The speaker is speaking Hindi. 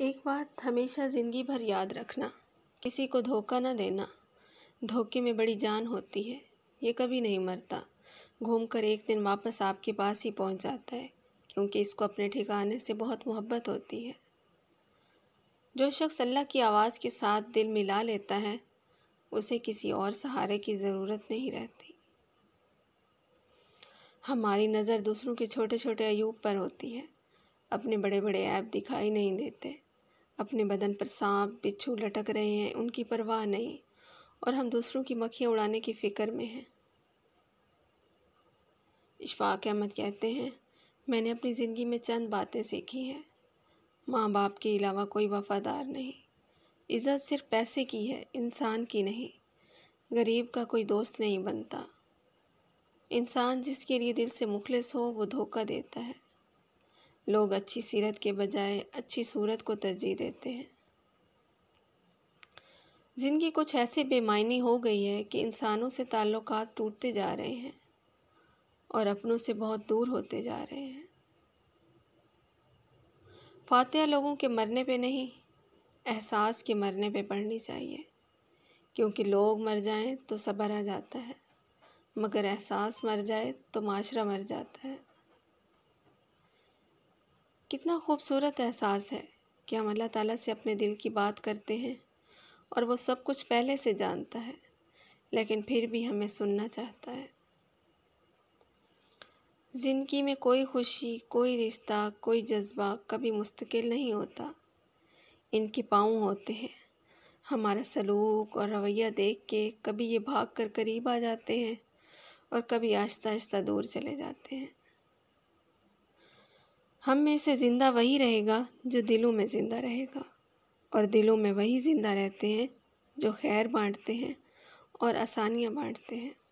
एक बात हमेशा ज़िंदगी भर याद रखना किसी को धोखा ना देना धोखे में बड़ी जान होती है ये कभी नहीं मरता घूम कर एक दिन वापस आपके पास ही पहुंच जाता है क्योंकि इसको अपने ठिकाने से बहुत मोहब्बत होती है जो शख्स अल्लाह की आवाज़ के साथ दिल मिला लेता है उसे किसी और सहारे की ज़रूरत नहीं रहती हमारी नज़र दूसरों के छोटे छोटे अयूब पर होती है अपने बड़े बड़े ऐप दिखाई नहीं देते अपने बदन पर सांप बिच्छू लटक रहे हैं उनकी परवाह नहीं और हम दूसरों की मक्खियाँ उड़ाने की फ़िक्र में हैं इशफाक अहमद कहते हैं मैंने अपनी ज़िंदगी में चंद बातें सीखी हैं माँ बाप के अलावा कोई वफ़ादार नहीं इज़्ज़त सिर्फ पैसे की है इंसान की नहीं गरीब का कोई दोस्त नहीं बनता इंसान जिसके लिए दिल से मुखलिस हो वो धोखा देता है लोग अच्छी सीरत के बजाय अच्छी सूरत को तरजीह देते हैं ज़िंदगी कुछ ऐसे बेमायनी हो गई है कि इंसानों से ताल्लुक टूटते जा रहे हैं और अपनों से बहुत दूर होते जा रहे हैं फातह लोगों के मरने पे नहीं एहसास के मरने पे पढ़नी चाहिए क्योंकि लोग मर जाएं तो सबर आ जाता है मगर एहसास मर जाए तो माशरा मर जाता है कितना खूबसूरत एहसास है कि हम अल्लाह ताला से अपने दिल की बात करते हैं और वो सब कुछ पहले से जानता है लेकिन फिर भी हमें सुनना चाहता है ज़िंदगी में कोई खुशी कोई रिश्ता कोई जज्बा कभी मुस्तकिल नहीं होता इनके पाँव होते हैं हमारा सलूक और रवैया देख के कभी ये भाग कर करीब आ जाते हैं और कभी आहिस्ता आहिस्ता दूर चले जाते हैं हम में से ज़िंदा वही रहेगा जो दिलों में ज़िंदा रहेगा और दिलों में वही ज़िंदा रहते हैं जो खैर बांटते हैं और आसानियाँ बांटते हैं